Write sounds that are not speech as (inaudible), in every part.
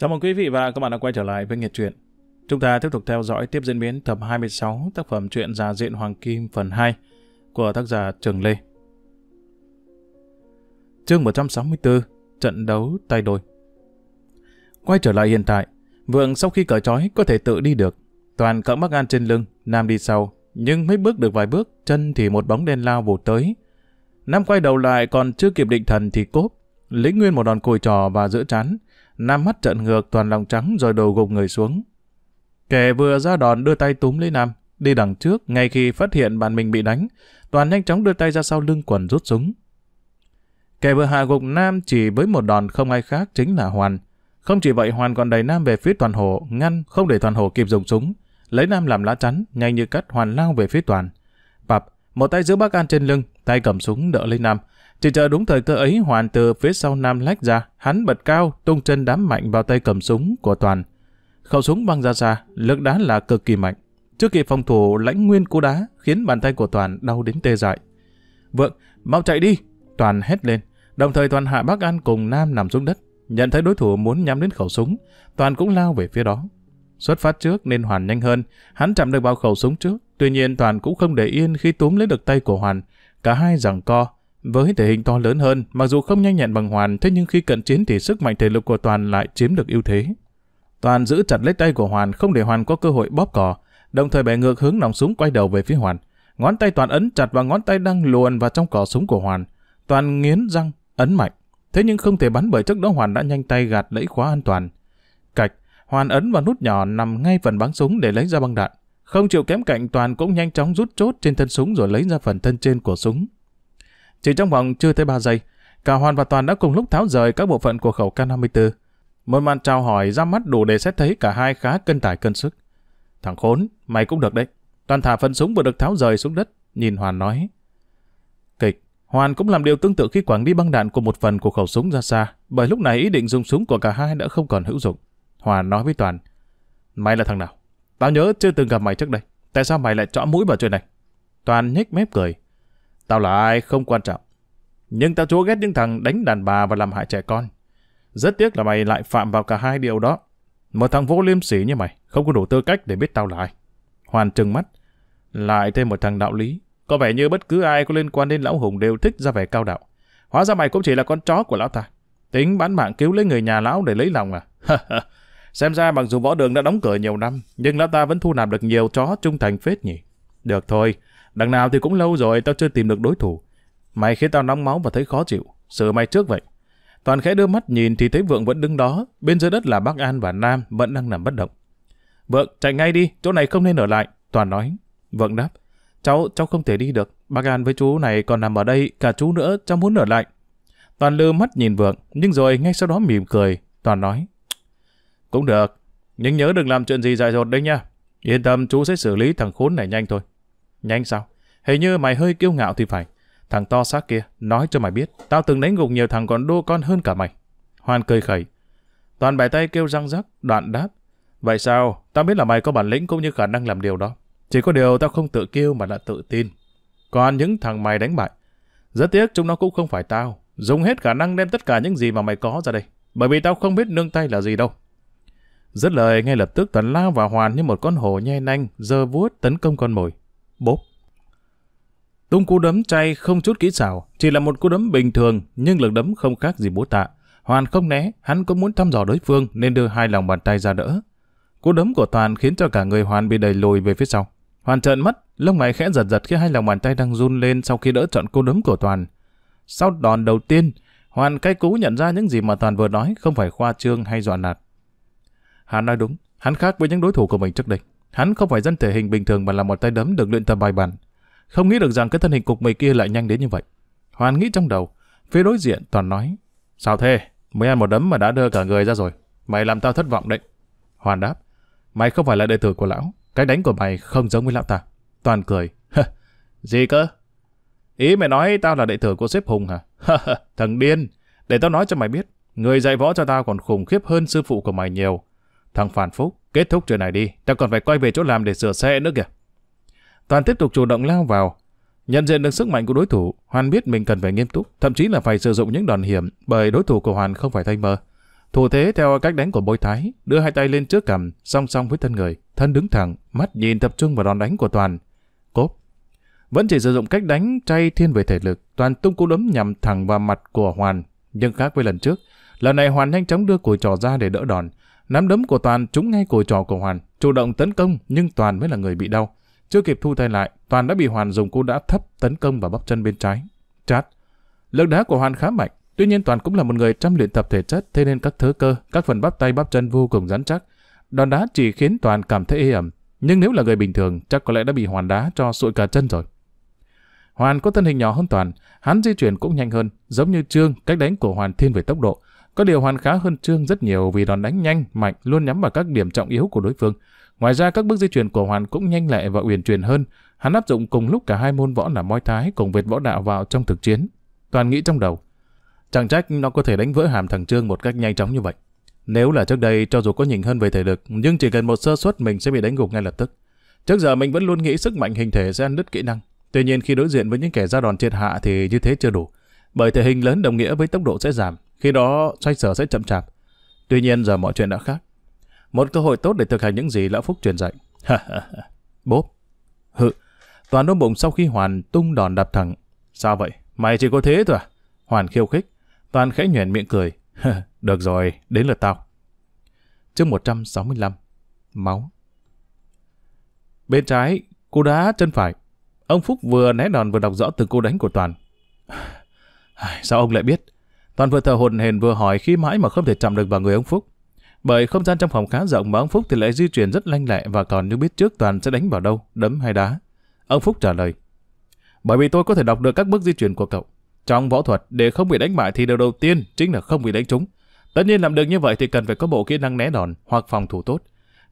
Chào mừng quý vị và các bạn đã quay trở lại với Nghiệt Truyện. Chúng ta tiếp tục theo dõi tiếp diễn biến tập 26 tác phẩm truyện Già Diện Hoàng Kim phần 2 của tác giả Trường Lê. Chương 164 Trận đấu tay đôi Quay trở lại hiện tại, Vượng sau khi cởi trói có thể tự đi được. Toàn cõng mắc an trên lưng, Nam đi sau, nhưng mới bước được vài bước, chân thì một bóng đen lao vụt tới. Nam quay đầu lại còn chưa kịp định thần thì cốp, lĩnh nguyên một đòn cùi trò và giữa chán, Nam mắt trợn ngược toàn lòng trắng rồi đổ gục người xuống. Kẻ vừa ra đòn đưa tay túm lấy Nam, đi đằng trước ngay khi phát hiện bạn mình bị đánh. Toàn nhanh chóng đưa tay ra sau lưng quần rút súng. Kẻ vừa hạ gục Nam chỉ với một đòn không ai khác chính là Hoàn. Không chỉ vậy Hoàn còn đẩy Nam về phía Toàn Hồ, ngăn không để Toàn Hồ kịp dùng súng. Lấy Nam làm lá chắn, nhanh như cắt Hoàn lao về phía Toàn. Một tay giữ bác An trên lưng, tay cầm súng đỡ lấy Nam. Chỉ chờ đúng thời cơ ấy Hoàn từ phía sau Nam lách ra, hắn bật cao, tung chân đám mạnh vào tay cầm súng của Toàn. Khẩu súng băng ra xa, lực đá là cực kỳ mạnh. Trước khi phòng thủ lãnh nguyên cú đá khiến bàn tay của Toàn đau đến tê dại. Vượng, mau chạy đi! Toàn hét lên. Đồng thời Toàn hạ bác An cùng Nam nằm xuống đất. Nhận thấy đối thủ muốn nhắm đến khẩu súng, Toàn cũng lao về phía đó. Xuất phát trước nên Hoàn nhanh hơn, hắn chạm được vào khẩu súng trước, Tuy nhiên Toàn cũng không để yên khi túm lấy được tay của Hoàn. Cả hai giằng co. Với thể hình to lớn hơn, mặc dù không nhanh nhẹn bằng Hoàn, thế nhưng khi cận chiến thì sức mạnh thể lực của Toàn lại chiếm được ưu thế. Toàn giữ chặt lấy tay của Hoàn không để Hoàn có cơ hội bóp cò, đồng thời bẻ ngược hướng nòng súng quay đầu về phía Hoàn. Ngón tay Toàn ấn chặt vào ngón tay đang luồn vào trong cò súng của Hoàn. Toàn nghiến răng, ấn mạnh. Thế nhưng không thể bắn bởi trước đó Hoàn đã nhanh tay gạt lấy khóa an toàn. Cạch, Hoàn ấn vào nút nhỏ nằm ngay phần bắn súng để lấy ra băng đạn. Không chịu kém cạnh Toàn cũng nhanh chóng rút chốt trên thân súng rồi lấy ra phần thân trên của súng. Chỉ trong vòng chưa tới 3 giây, cả Hoàn và Toàn đã cùng lúc tháo rời các bộ phận của khẩu K54. Một màn chào hỏi ra mắt đủ để xét thấy cả hai khá cân tải cân sức. Thằng khốn, mày cũng được đấy. Toàn thả phần súng vừa được tháo rời xuống đất, nhìn Hoàn nói. Kịch, Hoàn cũng làm điều tương tự khi quảng đi băng đạn của một phần của khẩu súng ra xa, bởi lúc này ý định dùng súng của cả hai đã không còn hữu dụng. Hoàn nói với Toàn, mày là thằng nào? Tao nhớ chưa từng gặp mày trước đây. Tại sao mày lại chọn mũi vào chuyện này? Toàn nhếch mép cười. Tao là ai không quan trọng. Nhưng tao chúa ghét những thằng đánh đàn bà và làm hại trẻ con. Rất tiếc là mày lại phạm vào cả hai điều đó. Một thằng vô liêm sỉ như mày, không có đủ tư cách để biết tao là ai. Hoàn trừng mắt. Lại thêm một thằng đạo lý. Có vẻ như bất cứ ai có liên quan đến lão Hùng đều thích ra vẻ cao đạo. Hóa ra mày cũng chỉ là con chó của lão ta. Tính bán mạng cứu lấy người nhà lão để lấy lòng à? (laughs) Xem ra mặc dù võ đường đã đóng cửa nhiều năm, nhưng lão ta vẫn thu nạp được nhiều chó trung thành phết nhỉ. Được thôi, đằng nào thì cũng lâu rồi tao chưa tìm được đối thủ. Mày khiến tao nóng máu và thấy khó chịu, xử mày trước vậy. Toàn khẽ đưa mắt nhìn thì thấy Vượng vẫn đứng đó, bên dưới đất là bác An và Nam vẫn đang nằm bất động. Vượng, chạy ngay đi, chỗ này không nên ở lại, Toàn nói. Vượng đáp, cháu, cháu không thể đi được, bác An với chú này còn nằm ở đây, cả chú nữa, cháu muốn ở lại. Toàn lư mắt nhìn Vượng, nhưng rồi ngay sau đó mỉm cười, Toàn nói, cũng được, nhưng nhớ đừng làm chuyện gì dại dột đấy nha. Yên tâm chú sẽ xử lý thằng khốn này nhanh thôi. Nhanh sao? Hình như mày hơi kiêu ngạo thì phải. Thằng to xác kia, nói cho mày biết, tao từng đánh gục nhiều thằng còn đô con hơn cả mày. Hoan cười khẩy. Toàn bài tay kêu răng rắc, đoạn đáp. Vậy sao? Tao biết là mày có bản lĩnh cũng như khả năng làm điều đó. Chỉ có điều tao không tự kêu mà là tự tin. Còn những thằng mày đánh bại, rất tiếc chúng nó cũng không phải tao. Dùng hết khả năng đem tất cả những gì mà mày có ra đây. Bởi vì tao không biết nương tay là gì đâu. Dứt lời ngay lập tức Toàn lao vào Hoàn như một con hổ nhai nanh, giơ vuốt tấn công con mồi. Bốp! Tung cú đấm chay không chút kỹ xảo, chỉ là một cú đấm bình thường nhưng lực đấm không khác gì búa tạ. Hoàn không né, hắn có muốn thăm dò đối phương nên đưa hai lòng bàn tay ra đỡ. Cú đấm của Toàn khiến cho cả người Hoàn bị đẩy lùi về phía sau. Hoàn trợn mắt, lông mày khẽ giật giật khi hai lòng bàn tay đang run lên sau khi đỡ chọn cú đấm của Toàn. Sau đòn đầu tiên, Hoàn cay cú nhận ra những gì mà Toàn vừa nói không phải khoa trương hay dọa nạt. Hắn nói đúng, hắn khác với những đối thủ của mình trước đây. Hắn không phải dân thể hình bình thường mà là một tay đấm được luyện tập bài bản. Không nghĩ được rằng cái thân hình cục mì kia lại nhanh đến như vậy. Hoàn nghĩ trong đầu, phía đối diện toàn nói. Sao thế? Mới ăn một đấm mà đã đưa cả người ra rồi. Mày làm tao thất vọng đấy. Hoàn đáp. Mày không phải là đệ tử của lão. Cái đánh của mày không giống với lão ta. Toàn cười. Gì cơ? Ý mày nói tao là đệ tử của sếp Hùng hả? Thằng điên. Để tao nói cho mày biết. Người dạy võ cho tao còn khủng khiếp hơn sư phụ của mày nhiều. Thằng Phản Phúc, kết thúc chuyện này đi, ta còn phải quay về chỗ làm để sửa xe nữa kìa. Toàn tiếp tục chủ động lao vào. Nhận diện được sức mạnh của đối thủ, Hoàn biết mình cần phải nghiêm túc, thậm chí là phải sử dụng những đòn hiểm bởi đối thủ của Hoàn không phải thay mơ. Thủ thế theo cách đánh của bối thái, đưa hai tay lên trước cầm song song với thân người, thân đứng thẳng, mắt nhìn tập trung vào đòn đánh của Toàn. Cốp. Vẫn chỉ sử dụng cách đánh chay thiên về thể lực, Toàn tung cú đấm nhằm thẳng vào mặt của Hoàn, nhưng khác với lần trước, lần này Hoàn nhanh chóng đưa cùi trò ra để đỡ đòn, Nắm đấm của Toàn trúng ngay cổ trò của Hoàn, chủ động tấn công nhưng Toàn mới là người bị đau. Chưa kịp thu tay lại, Toàn đã bị Hoàn dùng cú đã thấp tấn công vào bắp chân bên trái. Chát. Lực đá của Hoàn khá mạnh, tuy nhiên Toàn cũng là một người chăm luyện tập thể chất, thế nên các thớ cơ, các phần bắp tay bắp chân vô cùng rắn chắc. Đòn đá chỉ khiến Toàn cảm thấy ê ẩm, nhưng nếu là người bình thường chắc có lẽ đã bị Hoàn đá cho sụi cả chân rồi. Hoàn có thân hình nhỏ hơn Toàn, hắn di chuyển cũng nhanh hơn, giống như Trương, cách đánh của Hoàn thiên về tốc độ, có điều Hoàn khá hơn Trương rất nhiều vì đòn đánh nhanh, mạnh, luôn nhắm vào các điểm trọng yếu của đối phương. Ngoài ra các bước di chuyển của Hoàn cũng nhanh lẹ và uyển chuyển hơn. Hắn áp dụng cùng lúc cả hai môn võ là môi thái cùng việt võ đạo vào trong thực chiến. Toàn nghĩ trong đầu. Chẳng trách nó có thể đánh vỡ hàm thằng Trương một cách nhanh chóng như vậy. Nếu là trước đây cho dù có nhỉnh hơn về thể lực, nhưng chỉ cần một sơ suất mình sẽ bị đánh gục ngay lập tức. Trước giờ mình vẫn luôn nghĩ sức mạnh hình thể sẽ ăn đứt kỹ năng. Tuy nhiên khi đối diện với những kẻ ra đòn triệt hạ thì như thế chưa đủ, bởi thể hình lớn đồng nghĩa với tốc độ sẽ giảm, khi đó xoay sở sẽ chậm chạp. Tuy nhiên giờ mọi chuyện đã khác. Một cơ hội tốt để thực hành những gì Lão Phúc truyền dạy. (laughs) Bốp. Hự. Toàn ôm bụng sau khi Hoàn tung đòn đập thẳng. Sao vậy? Mày chỉ có thế thôi à? Hoàn khiêu khích. Toàn khẽ nhuền miệng cười. (laughs) Được rồi, đến lượt tao. Chương 165. Máu. Bên trái, cú đá chân phải. Ông Phúc vừa né đòn vừa đọc rõ từng cú đánh của Toàn. (sighs) Sao ông lại biết? Toàn vừa thở hồn hển vừa hỏi khi mãi mà không thể chạm được vào người ông Phúc. Bởi không gian trong phòng khá rộng mà ông Phúc thì lại di chuyển rất lanh lẹ và còn như biết trước Toàn sẽ đánh vào đâu, đấm hay đá. Ông Phúc trả lời. Bởi vì tôi có thể đọc được các bước di chuyển của cậu. Trong võ thuật, để không bị đánh bại thì điều đầu tiên chính là không bị đánh trúng. Tất nhiên làm được như vậy thì cần phải có bộ kỹ năng né đòn hoặc phòng thủ tốt.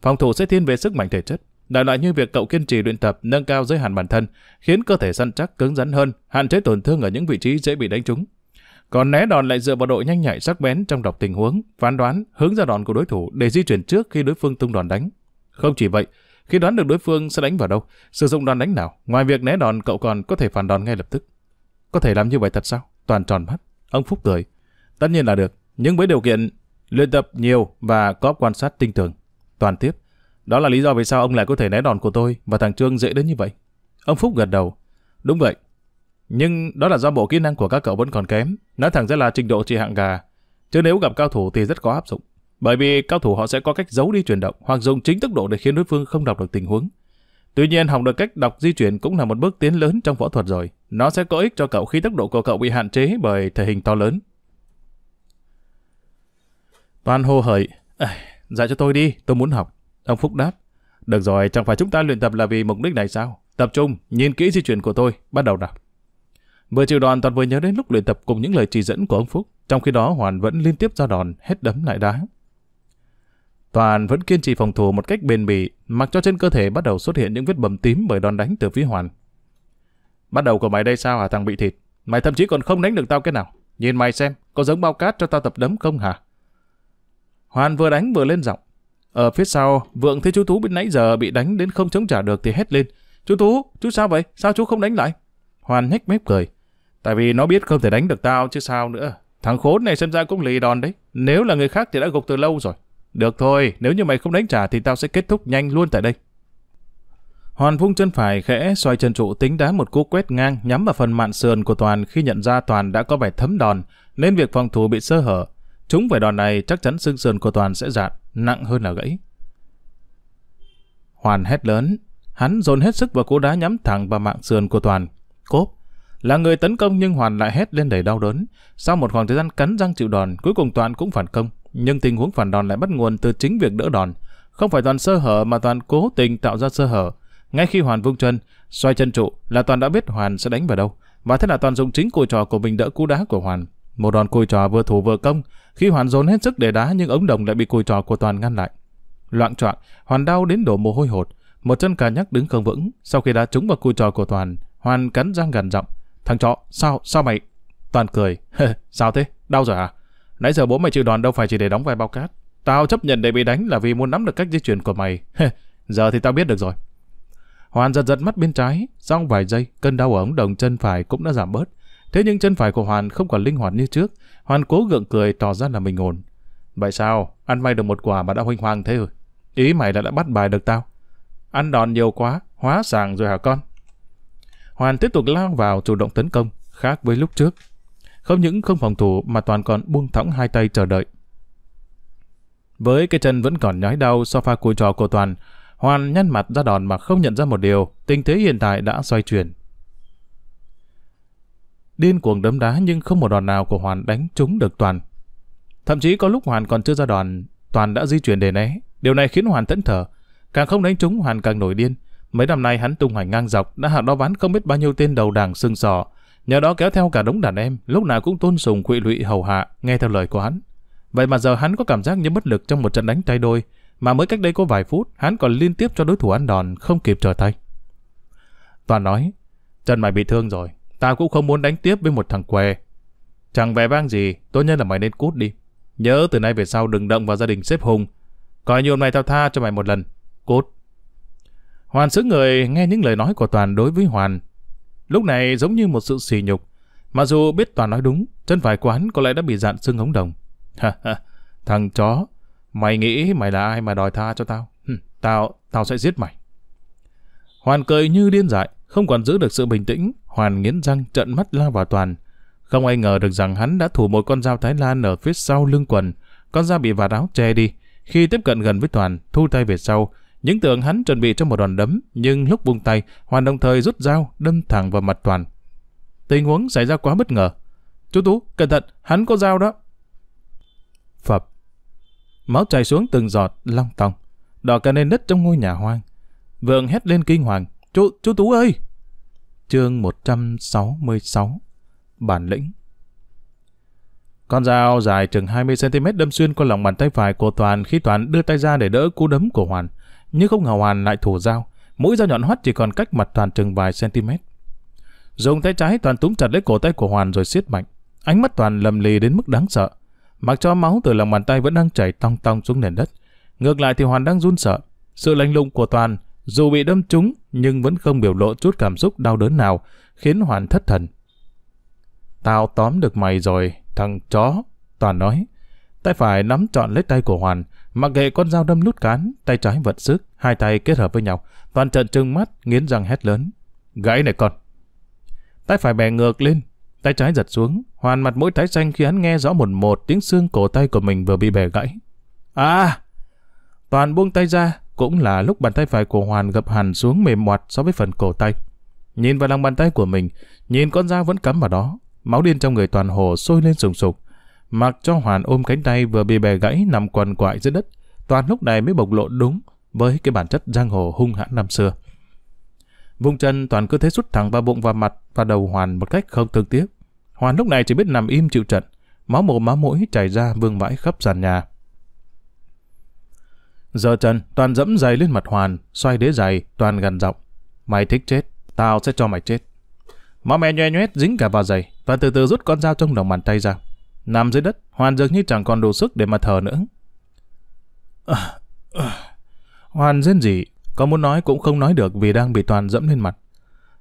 Phòng thủ sẽ thiên về sức mạnh thể chất. Đại loại như việc cậu kiên trì luyện tập nâng cao giới hạn bản thân, khiến cơ thể săn chắc cứng rắn hơn, hạn chế tổn thương ở những vị trí dễ bị đánh trúng. Còn né đòn lại dựa vào độ nhanh nhạy sắc bén trong đọc tình huống, phán đoán, hướng ra đòn của đối thủ để di chuyển trước khi đối phương tung đòn đánh. Không chỉ vậy, khi đoán được đối phương sẽ đánh vào đâu, sử dụng đòn đánh nào, ngoài việc né đòn cậu còn có thể phản đòn ngay lập tức. Có thể làm như vậy thật sao? Toàn tròn mắt. Ông Phúc cười. Tất nhiên là được, nhưng với điều kiện luyện tập nhiều và có quan sát tinh tường. Toàn tiếp. Đó là lý do vì sao ông lại có thể né đòn của tôi và thằng Trương dễ đến như vậy. Ông Phúc gật đầu. Đúng vậy, nhưng đó là do bộ kỹ năng của các cậu vẫn còn kém, nói thẳng ra là trình độ chỉ hạng gà. Chứ nếu gặp cao thủ thì rất khó áp dụng. Bởi vì cao thủ họ sẽ có cách giấu đi chuyển động hoặc dùng chính tốc độ để khiến đối phương không đọc được tình huống. Tuy nhiên học được cách đọc di chuyển cũng là một bước tiến lớn trong võ thuật rồi. Nó sẽ có ích cho cậu khi tốc độ của cậu bị hạn chế bởi thể hình to lớn. Toàn hô hởi, dạy cho tôi đi, tôi muốn học. Ông Phúc đáp, được rồi, chẳng phải chúng ta luyện tập là vì mục đích này sao? Tập trung, nhìn kỹ di chuyển của tôi, bắt đầu đọc. Vừa chịu đòn toàn vừa nhớ đến lúc luyện tập cùng những lời chỉ dẫn của ông Phúc, trong khi đó Hoàn vẫn liên tiếp ra đòn, hết đấm lại đá. Toàn vẫn kiên trì phòng thủ một cách bền bỉ, mặc cho trên cơ thể bắt đầu xuất hiện những vết bầm tím bởi đòn đánh từ phía Hoàn. Bắt đầu của mày đây sao hả thằng bị thịt? Mày thậm chí còn không đánh được tao cái nào. Nhìn mày xem, có giống bao cát cho tao tập đấm không hả? Hoàn vừa đánh vừa lên giọng. Ở phía sau, Vượng thấy chú Tú bị nãy giờ bị đánh đến không chống trả được thì hét lên. Chú Tú, chú sao vậy? Sao chú không đánh lại? Hoàn nhếch mép cười. Tại vì nó biết không thể đánh được tao chứ sao nữa. Thằng khốn này xem ra cũng lì đòn đấy. Nếu là người khác thì đã gục từ lâu rồi. Được thôi, nếu như mày không đánh trả thì tao sẽ kết thúc nhanh luôn tại đây. Hoàn vung chân phải khẽ xoay chân trụ tính đá một cú quét ngang nhắm vào phần mạn sườn của Toàn khi nhận ra Toàn đã có vẻ thấm đòn nên việc phòng thủ bị sơ hở. Chúng về đòn này chắc chắn xương sườn của Toàn sẽ dạn, nặng hơn là gãy. Hoàn hét lớn, hắn dồn hết sức vào cú đá nhắm thẳng vào mạng sườn của Toàn. Cốp, là người tấn công nhưng Hoàn lại hét lên đầy đau đớn. Sau một khoảng thời gian cắn răng chịu đòn, cuối cùng Toàn cũng phản công. Nhưng tình huống phản đòn lại bắt nguồn từ chính việc đỡ đòn. Không phải Toàn sơ hở mà Toàn cố tình tạo ra sơ hở. Ngay khi Hoàn vung chân, xoay chân trụ là Toàn đã biết Hoàn sẽ đánh vào đâu. Và thế là Toàn dùng chính cùi trò của mình đỡ cú đá của Hoàn. Một đòn cùi trò vừa thủ vừa công. Khi Hoàn dồn hết sức để đá nhưng ống đồng lại bị cùi trò của Toàn ngăn lại. Loạn choạng, Hoàn đau đến đổ mồ hôi hột. Một chân cà nhắc đứng không vững. Sau khi đá trúng vào cùi trò của Toàn, Hoàn cắn răng gằn giọng Thằng chó sao, sao mày? Toàn cười. (laughs) sao thế? Đau rồi à? Nãy giờ bố mày chịu đòn đâu phải chỉ để đóng vai bao cát. Tao chấp nhận để bị đánh là vì muốn nắm được cách di chuyển của mày. (laughs) giờ thì tao biết được rồi. Hoàn giật giật mắt bên trái, sau vài giây, cơn đau ở ống đồng chân phải cũng đã giảm bớt. Thế nhưng chân phải của Hoàn không còn linh hoạt như trước. Hoàn cố gượng cười tỏ ra là mình ổn. Vậy sao? Ăn may được một quả mà đã huynh hoàng thế rồi. Ý mày là đã bắt bài được tao. Ăn đòn nhiều quá, hóa sàng rồi hả con? Hoàn tiếp tục lao vào chủ động tấn công, khác với lúc trước. Không những không phòng thủ mà toàn còn buông thõng hai tay chờ đợi. Với cái chân vẫn còn nhói đau sau pha cùi trò của Toàn, Hoàn nhăn mặt ra đòn mà không nhận ra một điều, tình thế hiện tại đã xoay chuyển. Điên cuồng đấm đá nhưng không một đòn nào của Hoàn đánh trúng được Toàn. Thậm chí có lúc Hoàn còn chưa ra đòn, Toàn đã di chuyển để né. Điều này khiến Hoàn thẫn thở. Càng không đánh trúng Hoàn càng nổi điên. Mấy năm nay hắn tung hoành ngang dọc, đã hạ đo ván không biết bao nhiêu tên đầu đảng sưng sỏ. Nhờ đó kéo theo cả đống đàn em, lúc nào cũng tôn sùng quỵ lụy hầu hạ, nghe theo lời của hắn. Vậy mà giờ hắn có cảm giác như bất lực trong một trận đánh tay đôi, mà mới cách đây có vài phút, hắn còn liên tiếp cho đối thủ ăn đòn, không kịp trở tay. Toàn nói, Trần mày bị thương rồi, tao cũng không muốn đánh tiếp với một thằng què. Chẳng vẻ vang gì, tốt nhất là mày nên cút đi. Nhớ từ nay về sau đừng động vào gia đình xếp hùng. Coi như hôm nay tao tha cho mày một lần. Cút. Hoàn sững người nghe những lời nói của Toàn đối với Hoàn. Lúc này giống như một sự sỉ nhục. Mặc dù biết Toàn nói đúng, chân phải của hắn có lẽ đã bị dạn sưng ống đồng. thằng chó, mày nghĩ mày là ai mà đòi tha cho tao? tao, tao sẽ giết mày. Hoàn cười như điên dại, không còn giữ được sự bình tĩnh. Hoàn nghiến răng trợn mắt lao vào Toàn. Không ai ngờ được rằng hắn đã thủ một con dao Thái Lan ở phía sau lưng quần. Con dao bị vạt áo che đi. Khi tiếp cận gần với Toàn, thu tay về sau, những tưởng hắn chuẩn bị cho một đòn đấm, nhưng lúc buông tay, Hoàn đồng thời rút dao, đâm thẳng vào mặt Toàn. Tình huống xảy ra quá bất ngờ. Chú Tú, cẩn thận, hắn có dao đó. Phập. Máu chảy xuống từng giọt, long tòng. Đỏ cả nền đất trong ngôi nhà hoang. Vượng hét lên kinh hoàng. Chú, chú Tú ơi! Chương 166 Bản lĩnh Con dao dài chừng 20cm đâm xuyên qua lòng bàn tay phải của Toàn khi Toàn đưa tay ra để đỡ cú đấm của Hoàn nhưng không ngờ hoàn lại thủ dao, mũi dao nhọn hoắt chỉ còn cách mặt toàn chừng vài cm. Dùng tay trái toàn túm chặt lấy cổ tay của Hoàn rồi siết mạnh, ánh mắt toàn lầm lì đến mức đáng sợ. Mặc cho máu từ lòng bàn tay vẫn đang chảy tong tong xuống nền đất, ngược lại thì Hoàn đang run sợ. Sự lạnh lùng của toàn dù bị đâm trúng nhưng vẫn không biểu lộ chút cảm xúc đau đớn nào, khiến Hoàn thất thần. Tao tóm được mày rồi, thằng chó, Toàn nói. Tay phải nắm trọn lấy tay của Hoàn, mặc kệ con dao đâm nút cán, tay trái vận sức, hai tay kết hợp với nhau. Toàn trận trừng mắt, nghiến răng hét lớn. Gãy này con! Tay phải bè ngược lên, tay trái giật xuống. Hoàn mặt mũi tái xanh khi hắn nghe rõ một một tiếng xương cổ tay của mình vừa bị bẻ gãy. À! Toàn buông tay ra, cũng là lúc bàn tay phải của Hoàn gập hẳn xuống mềm moạt so với phần cổ tay. Nhìn vào lòng bàn tay của mình, nhìn con dao vẫn cắm vào đó, máu điên trong người toàn hồ sôi lên sùng sục mặc cho Hoàn ôm cánh tay vừa bị bè gãy nằm quằn quại dưới đất. Toàn lúc này mới bộc lộ đúng với cái bản chất giang hồ hung hãn năm xưa. Vùng chân Toàn cứ thế sút thẳng vào bụng và mặt và đầu Hoàn một cách không thương tiếc. Hoàn lúc này chỉ biết nằm im chịu trận, máu mồm máu mũi chảy ra vương vãi khắp sàn nhà. Giờ trần Toàn dẫm giày lên mặt Hoàn, xoay đế giày, Toàn gằn giọng. Mày thích chết, tao sẽ cho mày chết. Máu mè nhoe nhoét dính cả vào giày và từ từ rút con dao trong lòng bàn tay ra. Nằm dưới đất, Hoàn dường như chẳng còn đủ sức để mà thở nữa. À, à. Hoàn rên gì, có muốn nói cũng không nói được vì đang bị Toàn dẫm lên mặt.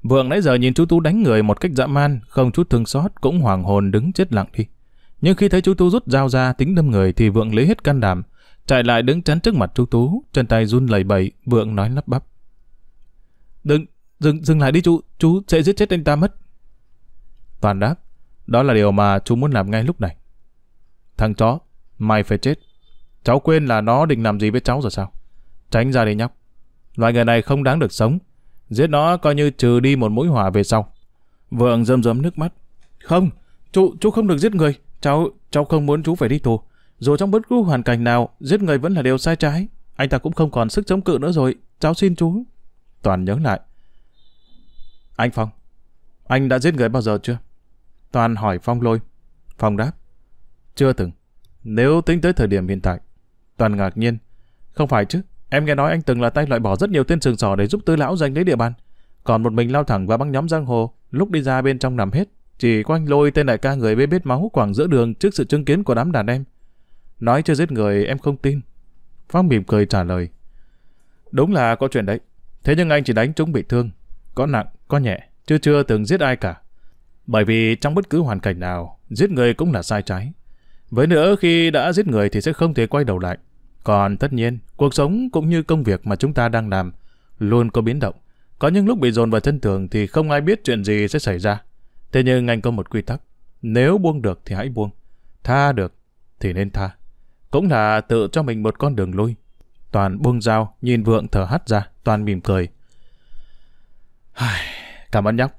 Vượng nãy giờ nhìn chú Tú đánh người một cách dã man, không chút thương xót, cũng hoàng hồn đứng chết lặng đi. Nhưng khi thấy chú Tú rút dao ra tính đâm người thì Vượng lấy hết can đảm, chạy lại đứng chắn trước mặt chú Tú, chân tay run lẩy bẩy, Vượng nói lắp bắp. Đừng, dừng, dừng lại đi chú, chú sẽ giết chết anh ta mất. Toàn đáp, đó là điều mà chú muốn làm ngay lúc này. Thằng chó, mày phải chết. Cháu quên là nó định làm gì với cháu rồi sao? Tránh ra đi nhóc. loại người này không đáng được sống. Giết nó coi như trừ đi một mũi hỏa về sau. Vượng rơm rớm nước mắt. Không, chú chú không được giết người. Cháu, cháu không muốn chú phải đi tù. Dù trong bất cứ hoàn cảnh nào, giết người vẫn là điều sai trái. Anh ta cũng không còn sức chống cự nữa rồi. Cháu xin chú. Toàn nhớ lại. Anh Phong, anh đã giết người bao giờ chưa? Toàn hỏi Phong lôi. Phong đáp. Chưa từng. Nếu tính tới thời điểm hiện tại. Toàn ngạc nhiên. Không phải chứ. Em nghe nói anh từng là tay loại bỏ rất nhiều tên sừng sỏ để giúp tư lão giành lấy địa bàn. Còn một mình lao thẳng vào băng nhóm giang hồ. Lúc đi ra bên trong nằm hết. Chỉ quanh lôi tên đại ca người bê bết máu quảng giữa đường trước sự chứng kiến của đám đàn em. Nói chưa giết người em không tin. Phong mỉm cười trả lời. Đúng là có chuyện đấy. Thế nhưng anh chỉ đánh chúng bị thương. Có nặng, có nhẹ. chưa chưa từng giết ai cả. Bởi vì trong bất cứ hoàn cảnh nào, giết người cũng là sai trái. Với nữa khi đã giết người thì sẽ không thể quay đầu lại. Còn tất nhiên, cuộc sống cũng như công việc mà chúng ta đang làm luôn có biến động. Có những lúc bị dồn vào chân tường thì không ai biết chuyện gì sẽ xảy ra. Thế nhưng anh có một quy tắc. Nếu buông được thì hãy buông. Tha được thì nên tha. Cũng là tự cho mình một con đường lui. Toàn buông dao, nhìn vượng thở hắt ra, toàn mỉm cười. Cảm ơn nhóc.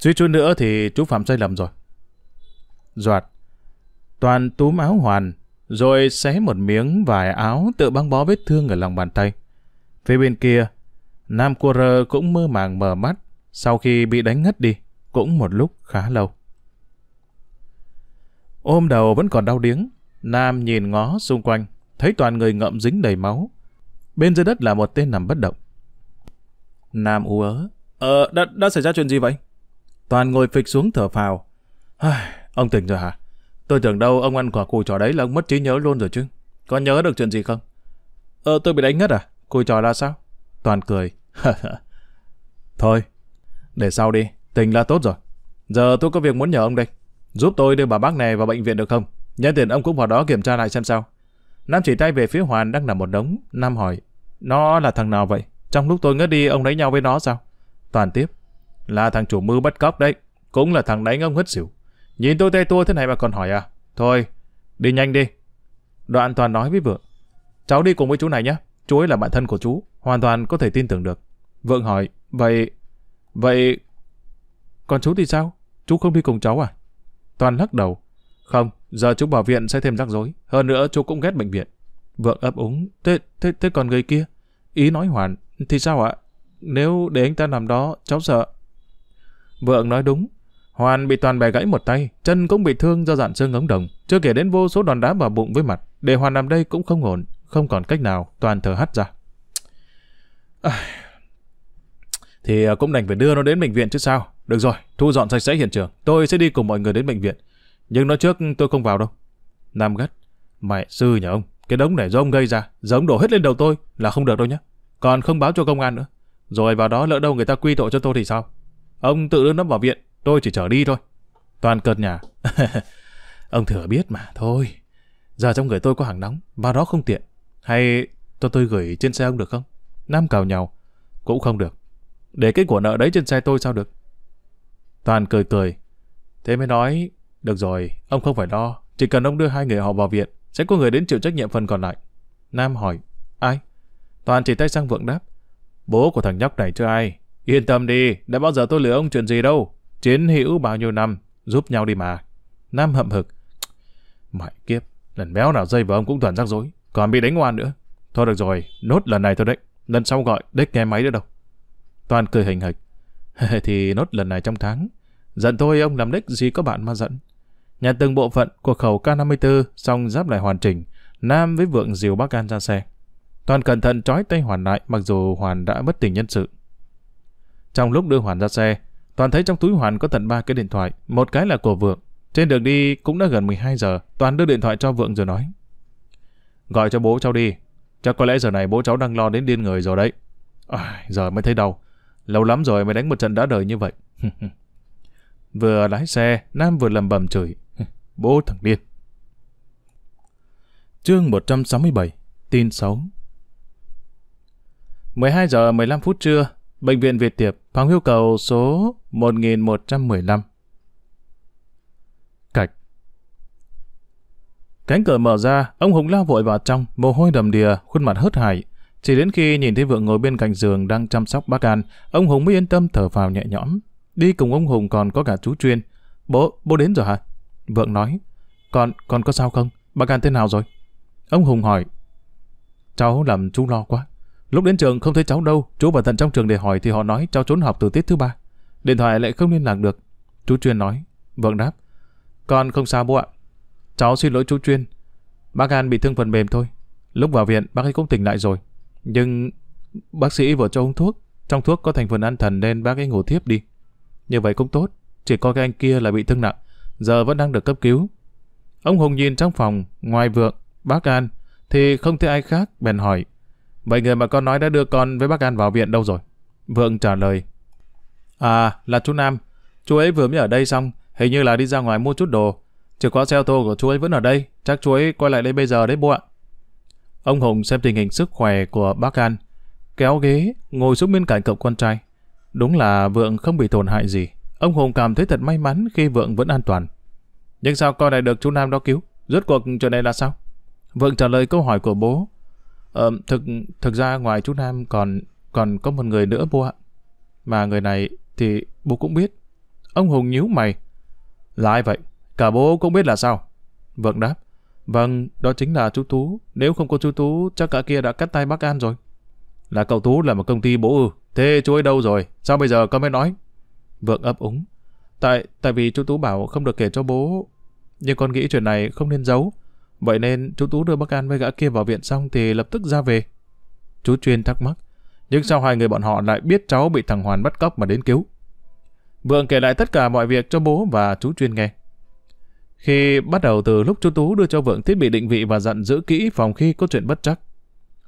Suy chút nữa thì chú phạm sai lầm rồi. Doạt. Toàn túm áo hoàn, rồi xé một miếng vải áo tự băng bó vết thương ở lòng bàn tay. Phía bên kia, Nam Cua Rơ cũng mơ màng mở mắt sau khi bị đánh ngất đi, cũng một lúc khá lâu. Ôm đầu vẫn còn đau điếng, Nam nhìn ngó xung quanh, thấy toàn người ngậm dính đầy máu. Bên dưới đất là một tên nằm bất động. Nam ú ớ. Ờ, đã, đã xảy ra chuyện gì vậy? Toàn ngồi phịch xuống thở phào. ông tỉnh rồi hả? Tôi tưởng đâu ông ăn quả cùi trò đấy là ông mất trí nhớ luôn rồi chứ. Có nhớ được chuyện gì không? Ờ, tôi bị đánh ngất à? Cùi trò là sao? Toàn cười. (laughs) Thôi, để sau đi. Tình là tốt rồi. Giờ tôi có việc muốn nhờ ông đây. Giúp tôi đưa bà bác này vào bệnh viện được không? Nhân tiền ông cũng vào đó kiểm tra lại xem sao. Nam chỉ tay về phía Hoàn đang nằm một đống. Nam hỏi, nó là thằng nào vậy? Trong lúc tôi ngất đi, ông đánh nhau với nó sao? Toàn tiếp, là thằng chủ mưu bắt cóc đấy. Cũng là thằng đánh ông hất xỉu. Nhìn tôi tay tua thế này mà còn hỏi à? Thôi, đi nhanh đi. Đoạn Toàn nói với Vượng. Cháu đi cùng với chú này nhé. Chú ấy là bạn thân của chú. Hoàn toàn có thể tin tưởng được. Vượng hỏi. Vậy... Vậy... Còn chú thì sao? Chú không đi cùng cháu à? Toàn lắc đầu. Không, giờ chú bảo viện sẽ thêm rắc rối. Hơn nữa chú cũng ghét bệnh viện. Vượng ấp úng. Thế, thế, thế còn người kia? Ý nói hoàn. Thì sao ạ? Nếu để anh ta nằm đó, cháu sợ. Vượng nói đúng. Hoàn bị toàn bè gãy một tay, chân cũng bị thương do dạn xương ống đồng. Chưa kể đến vô số đòn đá vào bụng với mặt. Để Hoàn nằm đây cũng không ổn, không còn cách nào, toàn thở hắt ra. thì à, cũng đành phải đưa nó đến bệnh viện chứ sao. Được rồi, thu dọn sạch sẽ hiện trường. Tôi sẽ đi cùng mọi người đến bệnh viện. Nhưng nói trước tôi không vào đâu. Nam gắt. Mẹ sư nhà ông, cái đống này do ông gây ra, giống đổ hết lên đầu tôi là không được đâu nhé. Còn không báo cho công an nữa. Rồi vào đó lỡ đâu người ta quy tội cho tôi thì sao? Ông tự đưa nó vào viện, tôi chỉ chở đi thôi. Toàn cợt nhà. (laughs) ông thừa biết mà, thôi. Giờ trong người tôi có hàng nóng, vào đó không tiện. Hay cho tôi gửi trên xe ông được không? Nam cào nhau, Cũng không được. Để cái của nợ đấy trên xe tôi sao được? Toàn cười cười. Thế mới nói, được rồi, ông không phải lo. Chỉ cần ông đưa hai người họ vào viện, sẽ có người đến chịu trách nhiệm phần còn lại. Nam hỏi, ai? Toàn chỉ tay sang vượng đáp. Bố của thằng nhóc này chứ ai? Yên tâm đi, đã bao giờ tôi lừa ông chuyện gì đâu. Chiến hữu bao nhiêu năm, giúp nhau đi mà. Nam hậm hực. Mại kiếp, lần béo nào dây vào ông cũng toàn rắc rối, còn bị đánh ngoan nữa. Thôi được rồi, nốt lần này thôi đấy. Lần sau gọi, đếch nghe máy nữa đâu. Toàn cười hình hịch. (laughs) Thì nốt lần này trong tháng. Giận thôi ông làm đếch gì có bạn mà giận. Nhà từng bộ phận của khẩu K54 xong giáp lại hoàn chỉnh. Nam với vượng diều bác An ra xe. Toàn cẩn thận trói tay Hoàn lại mặc dù Hoàn đã bất tỉnh nhân sự. Trong lúc đưa Hoàn ra xe, Toàn thấy trong túi Hoàn có tận ba cái điện thoại, một cái là của Vượng. Trên đường đi cũng đã gần 12 giờ, Toàn đưa điện thoại cho Vượng rồi nói. Gọi cho bố cháu đi, chắc có lẽ giờ này bố cháu đang lo đến điên người rồi đấy. À, giờ mới thấy đau, lâu lắm rồi mới đánh một trận đã đời như vậy. (laughs) vừa lái xe, Nam vừa lầm bầm chửi, bố thằng điên. Chương 167, tin xấu 12 giờ 15 phút trưa, Bệnh viện Việt Tiệp, phòng yêu cầu số 1115. Cạch Cánh cửa mở ra, ông Hùng lao vội vào trong, mồ hôi đầm đìa, khuôn mặt hớt hải. Chỉ đến khi nhìn thấy vượng ngồi bên cạnh giường đang chăm sóc bác An, ông Hùng mới yên tâm thở vào nhẹ nhõm. Đi cùng ông Hùng còn có cả chú Chuyên. Bố, bố đến rồi hả? Vượng nói. Còn còn có sao không? Bác An thế nào rồi? Ông Hùng hỏi. Cháu làm chú lo quá. Lúc đến trường không thấy cháu đâu, chú vào tận trong trường để hỏi thì họ nói cháu trốn học từ tiết thứ ba. Điện thoại lại không liên lạc được. Chú Chuyên nói. Vâng đáp. Con không sao bố ạ. Cháu xin lỗi chú Chuyên. Bác An bị thương phần mềm thôi. Lúc vào viện bác ấy cũng tỉnh lại rồi. Nhưng bác sĩ vừa cho uống thuốc. Trong thuốc có thành phần an thần nên bác ấy ngủ thiếp đi. Như vậy cũng tốt. Chỉ có cái anh kia là bị thương nặng. Giờ vẫn đang được cấp cứu. Ông Hùng nhìn trong phòng, ngoài vượng, bác An, thì không thấy ai khác, bèn hỏi. Vậy người mà con nói đã đưa con với bác An vào viện đâu rồi? Vượng trả lời. À, là chú Nam. Chú ấy vừa mới ở đây xong, hình như là đi ra ngoài mua chút đồ. Chìa khóa xe ô tô của chú ấy vẫn ở đây, chắc chú ấy quay lại đây bây giờ đấy bố ạ. Ông Hùng xem tình hình sức khỏe của bác An, kéo ghế, ngồi xuống bên cạnh cậu con trai. Đúng là Vượng không bị tổn hại gì. Ông Hùng cảm thấy thật may mắn khi Vượng vẫn an toàn. Nhưng sao con lại được chú Nam đó cứu? Rốt cuộc chuyện này là sao? Vượng trả lời câu hỏi của bố, Ờ, thực, thực ra ngoài chú Nam còn còn có một người nữa bố ạ. Mà người này thì bố cũng biết. Ông Hùng nhíu mày. Là ai vậy? Cả bố cũng biết là sao? Vượng đáp. Vâng, đó chính là chú Tú. Nếu không có chú Tú, chắc cả kia đã cắt tay bác An rồi. Là cậu Tú là một công ty bố ư. Thế chú ấy đâu rồi? Sao bây giờ con mới nói? Vượng ấp úng. Tại tại vì chú Tú bảo không được kể cho bố. Nhưng con nghĩ chuyện này không nên giấu. Vậy nên chú Tú đưa bác An với gã kia vào viện xong thì lập tức ra về. Chú Chuyên thắc mắc, nhưng sao hai người bọn họ lại biết cháu bị thằng Hoàn bắt cóc mà đến cứu? Vượng kể lại tất cả mọi việc cho bố và chú Chuyên nghe. Khi bắt đầu từ lúc chú Tú đưa cho Vượng thiết bị định vị và dặn giữ kỹ phòng khi có chuyện bất chắc.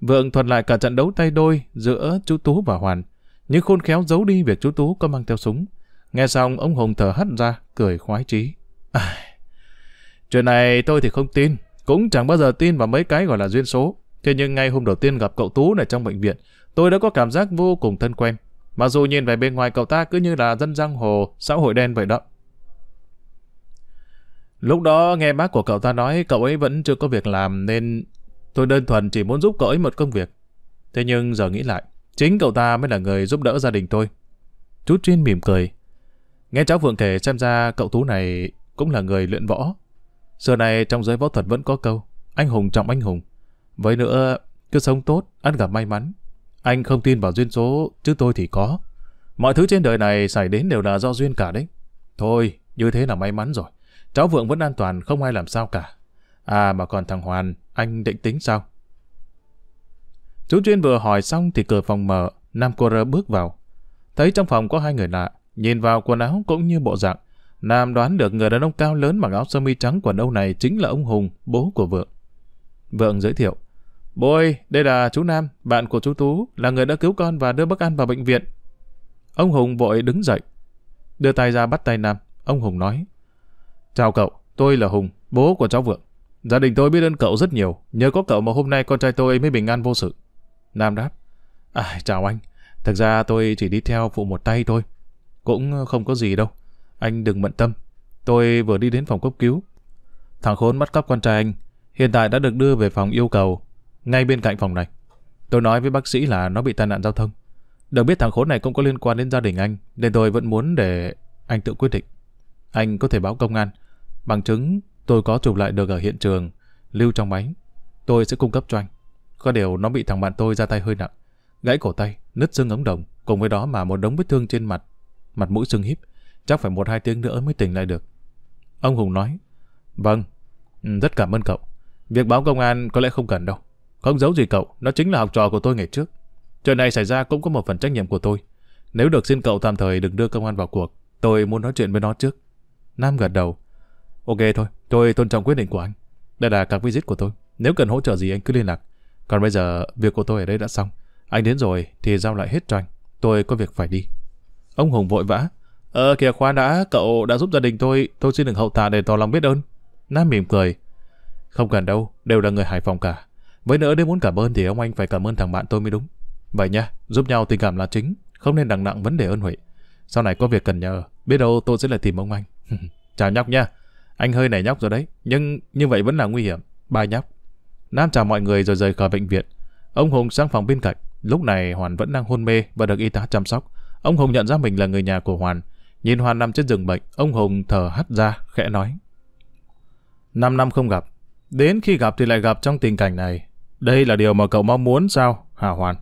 Vượng thuật lại cả trận đấu tay đôi giữa chú Tú và Hoàn, nhưng khôn khéo giấu đi việc chú Tú có mang theo súng. Nghe xong ông Hùng thở hắt ra, cười khoái chí. À, chuyện này tôi thì không tin, cũng chẳng bao giờ tin vào mấy cái gọi là duyên số. Thế nhưng ngay hôm đầu tiên gặp cậu Tú này trong bệnh viện, tôi đã có cảm giác vô cùng thân quen. Mặc dù nhìn về bên ngoài cậu ta cứ như là dân giang hồ, xã hội đen vậy đó. Lúc đó nghe bác của cậu ta nói cậu ấy vẫn chưa có việc làm nên tôi đơn thuần chỉ muốn giúp cậu ấy một công việc. Thế nhưng giờ nghĩ lại, chính cậu ta mới là người giúp đỡ gia đình tôi. Chú Chuyên mỉm cười. Nghe cháu Phượng kể xem ra cậu Tú này cũng là người luyện võ. Xưa này trong giới võ thuật vẫn có câu, anh hùng trọng anh hùng. Với nữa, cứ sống tốt, ăn gặp may mắn. Anh không tin vào duyên số, chứ tôi thì có. Mọi thứ trên đời này xảy đến đều là do duyên cả đấy. Thôi, như thế là may mắn rồi. Cháu Vượng vẫn an toàn, không ai làm sao cả. À mà còn thằng Hoàn, anh định tính sao? Chú Chuyên vừa hỏi xong thì cửa phòng mở, Nam Cô Rơ bước vào. Thấy trong phòng có hai người lạ, nhìn vào quần áo cũng như bộ dạng Nam đoán được người đàn ông cao lớn mặc áo sơ mi trắng quần âu này chính là ông Hùng, bố của Vượng. Vượng giới thiệu. Bôi, đây là chú Nam, bạn của chú Tú, là người đã cứu con và đưa bác ăn vào bệnh viện. Ông Hùng vội đứng dậy, đưa tay ra bắt tay Nam. Ông Hùng nói. Chào cậu, tôi là Hùng, bố của cháu Vượng. Gia đình tôi biết ơn cậu rất nhiều, nhờ có cậu mà hôm nay con trai tôi mới bình an vô sự. Nam đáp. À, chào anh, thực ra tôi chỉ đi theo phụ một tay thôi, cũng không có gì đâu. Anh đừng bận tâm. Tôi vừa đi đến phòng cấp cứu. Thằng khốn bắt cóc con trai anh. Hiện tại đã được đưa về phòng yêu cầu. Ngay bên cạnh phòng này. Tôi nói với bác sĩ là nó bị tai nạn giao thông. Được biết thằng khốn này cũng có liên quan đến gia đình anh. Nên tôi vẫn muốn để anh tự quyết định. Anh có thể báo công an. Bằng chứng tôi có chụp lại được ở hiện trường. Lưu trong máy. Tôi sẽ cung cấp cho anh. Có điều nó bị thằng bạn tôi ra tay hơi nặng. Gãy cổ tay, nứt xương ống đồng. Cùng với đó mà một đống vết thương trên mặt. Mặt mũi sưng híp chắc phải một hai tiếng nữa mới tỉnh lại được. Ông Hùng nói, vâng, ừ, rất cảm ơn cậu. Việc báo công an có lẽ không cần đâu. Không giấu gì cậu, nó chính là học trò của tôi ngày trước. Chuyện này xảy ra cũng có một phần trách nhiệm của tôi. Nếu được xin cậu tạm thời đừng đưa công an vào cuộc, tôi muốn nói chuyện với nó trước. Nam gật đầu. Ok thôi, tôi tôn trọng quyết định của anh. Đây là các visit của tôi. Nếu cần hỗ trợ gì anh cứ liên lạc. Còn bây giờ, việc của tôi ở đây đã xong. Anh đến rồi thì giao lại hết cho anh. Tôi có việc phải đi. Ông Hùng vội vã, Ờ kìa khoan đã, cậu đã giúp gia đình tôi, tôi xin đừng hậu tạ để tỏ lòng biết ơn. Nam mỉm cười. Không cần đâu, đều là người Hải Phòng cả. Với nữa nếu muốn cảm ơn thì ông anh phải cảm ơn thằng bạn tôi mới đúng. Vậy nha, giúp nhau tình cảm là chính, không nên đằng nặng vấn đề ơn huệ. Sau này có việc cần nhờ, biết đâu tôi sẽ lại tìm ông anh. (laughs) chào nhóc nha, anh hơi nảy nhóc rồi đấy, nhưng như vậy vẫn là nguy hiểm. ba nhóc. Nam chào mọi người rồi rời khỏi bệnh viện. Ông Hùng sang phòng bên cạnh, lúc này Hoàn vẫn đang hôn mê và được y tá chăm sóc. Ông Hùng nhận ra mình là người nhà của Hoàn, Nhìn Hoàn nằm trên giường bệnh, ông Hùng thở hắt ra, khẽ nói. Năm năm không gặp, đến khi gặp thì lại gặp trong tình cảnh này. Đây là điều mà cậu mong muốn sao, Hà Hoàn?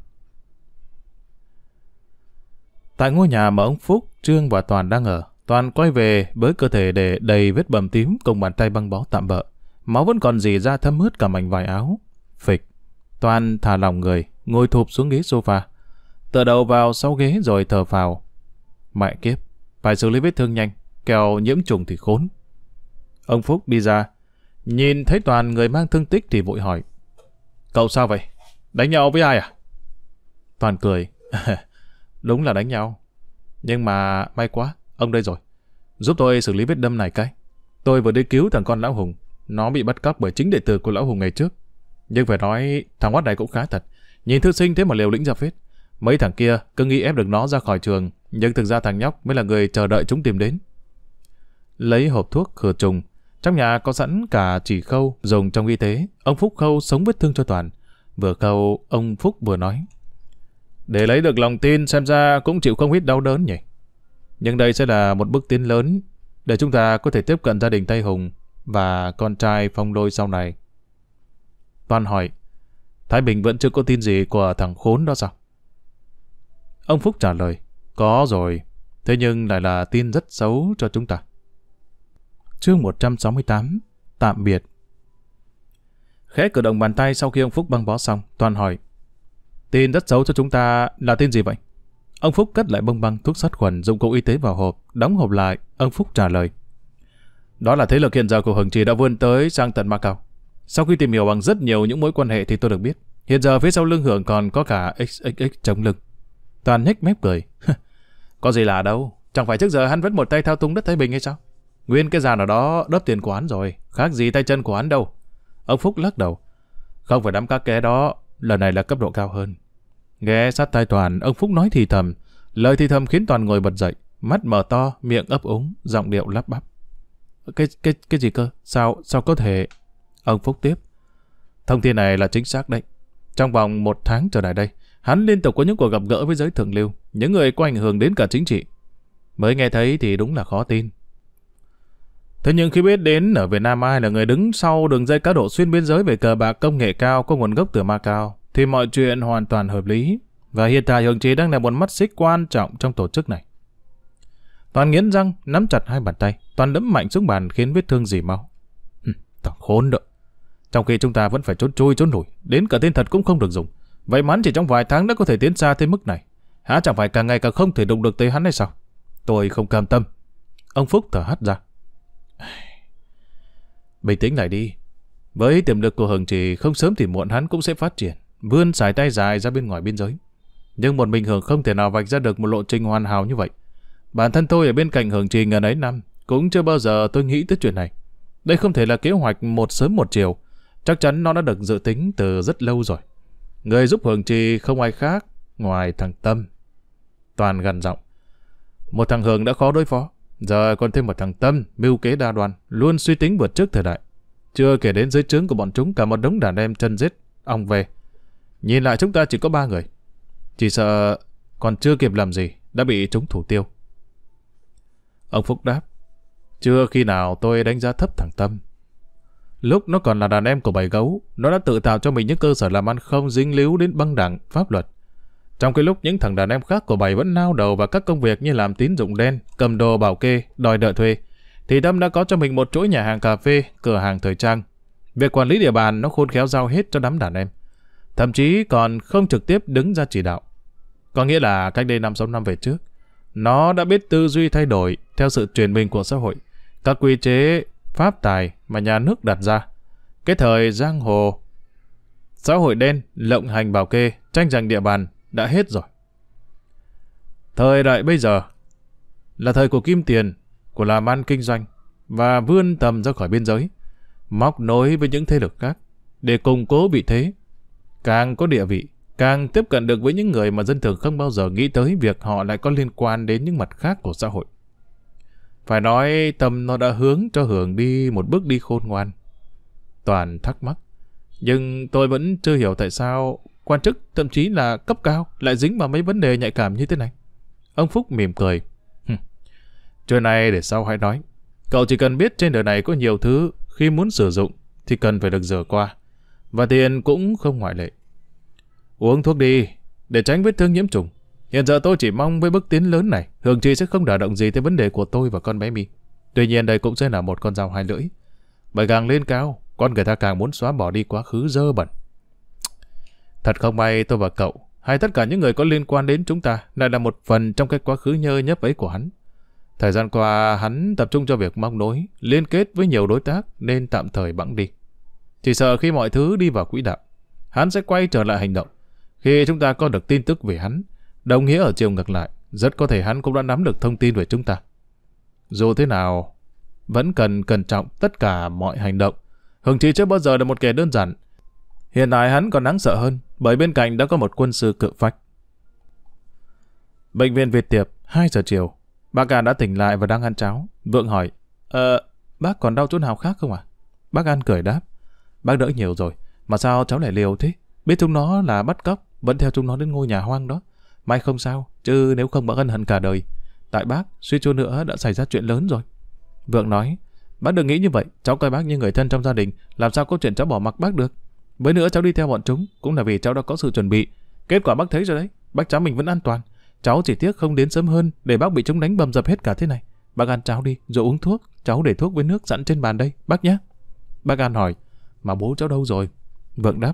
Tại ngôi nhà mà ông Phúc, Trương và Toàn đang ở, Toàn quay về với cơ thể để đầy vết bầm tím cùng bàn tay băng bó tạm bỡ. Máu vẫn còn dì ra thấm ướt cả mảnh vải áo. Phịch. Toàn thả lỏng người, ngồi thụp xuống ghế sofa. Tựa đầu vào sau ghế rồi thở vào Mẹ kiếp, phải xử lý vết thương nhanh, kèo nhiễm trùng thì khốn. Ông Phúc đi ra, nhìn thấy Toàn người mang thương tích thì vội hỏi. Cậu sao vậy? Đánh nhau với ai à? Toàn cười. (laughs) Đúng là đánh nhau. Nhưng mà may quá, ông đây rồi. Giúp tôi xử lý vết đâm này cái. Tôi vừa đi cứu thằng con Lão Hùng. Nó bị bắt cóc bởi chính đệ tử của Lão Hùng ngày trước. Nhưng phải nói, thằng quát này cũng khá thật. Nhìn thư sinh thế mà liều lĩnh ra phết. Mấy thằng kia cứ nghĩ ép được nó ra khỏi trường nhưng thực ra thằng nhóc mới là người chờ đợi chúng tìm đến. Lấy hộp thuốc khử trùng, trong nhà có sẵn cả chỉ khâu dùng trong y tế, ông Phúc khâu sống vết thương cho Toàn. Vừa khâu, ông Phúc vừa nói. Để lấy được lòng tin xem ra cũng chịu không ít đau đớn nhỉ. Nhưng đây sẽ là một bước tiến lớn để chúng ta có thể tiếp cận gia đình Tây Hùng và con trai phong đôi sau này. Toàn hỏi, Thái Bình vẫn chưa có tin gì của thằng khốn đó sao? Ông Phúc trả lời, có rồi, thế nhưng lại là tin rất xấu cho chúng ta. Chương 168 Tạm biệt Khẽ cử động bàn tay sau khi ông Phúc băng bó xong, Toàn hỏi Tin rất xấu cho chúng ta là tin gì vậy? Ông Phúc cất lại bông băng thuốc sát khuẩn dụng cụ y tế vào hộp, đóng hộp lại, ông Phúc trả lời. Đó là thế lực hiện giờ của Hồng Trì đã vươn tới sang tận Macau. Sau khi tìm hiểu bằng rất nhiều những mối quan hệ thì tôi được biết, hiện giờ phía sau lưng hưởng còn có cả XXX chống lực Toàn nhếch mép cười. (laughs) Có gì lạ đâu, chẳng phải trước giờ hắn vẫn một tay thao túng đất Thái Bình hay sao? Nguyên cái già nào đó đớp tiền của hắn rồi, khác gì tay chân của hắn đâu. Ông Phúc lắc đầu. Không phải đám cá ké đó, lần này là cấp độ cao hơn. Nghe sát tai Toàn, ông Phúc nói thì thầm. Lời thì thầm khiến Toàn ngồi bật dậy, mắt mở to, miệng ấp úng, giọng điệu lắp bắp. Cái, cái, cái gì cơ? Sao, sao có thể? Ông Phúc tiếp. Thông tin này là chính xác đấy. Trong vòng một tháng trở lại đây, Hắn liên tục có những cuộc gặp gỡ với giới thượng lưu, những người có ảnh hưởng đến cả chính trị. Mới nghe thấy thì đúng là khó tin. Thế nhưng khi biết đến ở Việt Nam ai là người đứng sau đường dây cá độ xuyên biên giới về cờ bạc công nghệ cao có nguồn gốc từ Macau, thì mọi chuyện hoàn toàn hợp lý. Và hiện tại Hường Trí đang là một mắt xích quan trọng trong tổ chức này. Toàn nghiến răng, nắm chặt hai bàn tay, toàn đấm mạnh xuống bàn khiến vết thương dì máu. Ừ, toàn khốn đợi. Trong khi chúng ta vẫn phải trốn chui trốn nổi, đến cả tên thật cũng không được dùng. Vậy mắn chỉ trong vài tháng đã có thể tiến xa tới mức này. Há chẳng phải càng ngày càng không thể đụng được tới hắn hay sao? Tôi không cam tâm. Ông Phúc thở hắt ra. (sighs) Bình tĩnh lại đi. Với tiềm lực của hường Trì, không sớm thì muộn hắn cũng sẽ phát triển, vươn sải tay dài ra bên ngoài biên giới. Nhưng một mình hường không thể nào vạch ra được một lộ trình hoàn hảo như vậy. Bản thân tôi ở bên cạnh hường Trì ngần ấy năm, cũng chưa bao giờ tôi nghĩ tới chuyện này. Đây không thể là kế hoạch một sớm một chiều. Chắc chắn nó đã được dự tính từ rất lâu rồi. Người giúp Hường Chi không ai khác ngoài thằng Tâm. Toàn gần giọng. Một thằng Hường đã khó đối phó. Giờ còn thêm một thằng Tâm, mưu kế đa đoan, luôn suy tính vượt trước thời đại. Chưa kể đến dưới trướng của bọn chúng cả một đống đàn em chân giết, ông về. Nhìn lại chúng ta chỉ có ba người. Chỉ sợ còn chưa kịp làm gì, đã bị chúng thủ tiêu. Ông Phúc đáp, chưa khi nào tôi đánh giá thấp thằng Tâm. Lúc nó còn là đàn em của bầy gấu, nó đã tự tạo cho mình những cơ sở làm ăn không dính líu đến băng đảng, pháp luật. Trong cái lúc những thằng đàn em khác của bầy vẫn nao đầu vào các công việc như làm tín dụng đen, cầm đồ bảo kê, đòi nợ thuê, thì Đâm đã có cho mình một chuỗi nhà hàng cà phê, cửa hàng thời trang. Việc quản lý địa bàn nó khôn khéo giao hết cho đám đàn em. Thậm chí còn không trực tiếp đứng ra chỉ đạo. Có nghĩa là cách đây 5-6 năm về trước, nó đã biết tư duy thay đổi theo sự chuyển mình của xã hội. Các quy chế, pháp tài, mà nhà nước đặt ra. Cái thời giang hồ, xã hội đen, lộng hành bảo kê, tranh giành địa bàn đã hết rồi. Thời đại bây giờ là thời của kim tiền, của làm ăn kinh doanh và vươn tầm ra khỏi biên giới, móc nối với những thế lực khác để củng cố vị thế. Càng có địa vị, càng tiếp cận được với những người mà dân thường không bao giờ nghĩ tới việc họ lại có liên quan đến những mặt khác của xã hội. Phải nói tâm nó đã hướng cho Hưởng đi một bước đi khôn ngoan. Toàn thắc mắc. Nhưng tôi vẫn chưa hiểu tại sao quan chức, thậm chí là cấp cao lại dính vào mấy vấn đề nhạy cảm như thế này. Ông Phúc mỉm cười. Chuyện này để sau hãy nói. Cậu chỉ cần biết trên đời này có nhiều thứ khi muốn sử dụng thì cần phải được rửa qua. Và tiền cũng không ngoại lệ. Uống thuốc đi, để tránh vết thương nhiễm trùng. Hiện giờ tôi chỉ mong với bước tiến lớn này, Hương Chi sẽ không đả động gì tới vấn đề của tôi và con bé mi. Tuy nhiên đây cũng sẽ là một con dao hai lưỡi. Bởi càng lên cao, con người ta càng muốn xóa bỏ đi quá khứ dơ bẩn. Thật không may tôi và cậu, hay tất cả những người có liên quan đến chúng ta lại là một phần trong cái quá khứ nhơ nhấp ấy của hắn. Thời gian qua, hắn tập trung cho việc móc nối, liên kết với nhiều đối tác nên tạm thời bẵng đi. Chỉ sợ khi mọi thứ đi vào quỹ đạo, hắn sẽ quay trở lại hành động. Khi chúng ta có được tin tức về hắn, Đồng nghĩa ở chiều ngược lại, rất có thể hắn cũng đã nắm được thông tin về chúng ta. Dù thế nào, vẫn cần cẩn trọng tất cả mọi hành động. Hưng Chi chưa bao giờ là một kẻ đơn giản. Hiện tại hắn còn đáng sợ hơn, bởi bên cạnh đã có một quân sư cự phách. Bệnh viện Việt Tiệp, 2 giờ chiều. Bác cả đã tỉnh lại và đang ăn cháo. Vượng hỏi, Ờ, bác còn đau chỗ nào khác không à? Bác An cười đáp, bác đỡ nhiều rồi, mà sao cháu lại liều thế? Biết chúng nó là bắt cóc, vẫn theo chúng nó đến ngôi nhà hoang đó. Mai không sao, chứ nếu không bác ân hận cả đời. Tại bác, suy chua nữa đã xảy ra chuyện lớn rồi. Vượng nói, bác đừng nghĩ như vậy, cháu coi bác như người thân trong gia đình, làm sao có chuyện cháu bỏ mặc bác được. Với nữa cháu đi theo bọn chúng, cũng là vì cháu đã có sự chuẩn bị. Kết quả bác thấy rồi đấy, bác cháu mình vẫn an toàn. Cháu chỉ tiếc không đến sớm hơn để bác bị chúng đánh bầm dập hết cả thế này. Bác ăn cháu đi, rồi uống thuốc. Cháu để thuốc với nước sẵn trên bàn đây, bác nhé. Bác An hỏi, mà bố cháu đâu rồi? Vượng đáp,